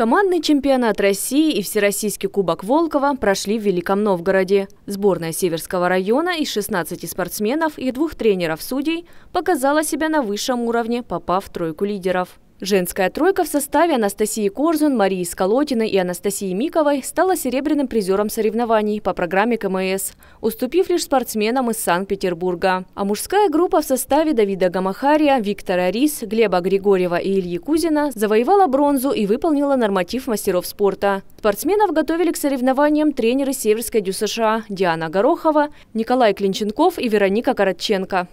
Командный чемпионат России и Всероссийский кубок Волкова прошли в Великом Новгороде. Сборная Северского района из 16 спортсменов и двух тренеров-судей показала себя на высшем уровне, попав в тройку лидеров. Женская тройка в составе Анастасии Корзун, Марии Сколотиной и Анастасии Миковой стала серебряным призером соревнований по программе КМС, уступив лишь спортсменам из Санкт-Петербурга. А мужская группа в составе Давида Гамахария, Виктора Рис, Глеба Григорьева и Ильи Кузина завоевала бронзу и выполнила норматив мастеров спорта. Спортсменов готовили к соревнованиям тренеры Северской ДЮСШ Диана Горохова, Николай Клинченков и Вероника Коротченко.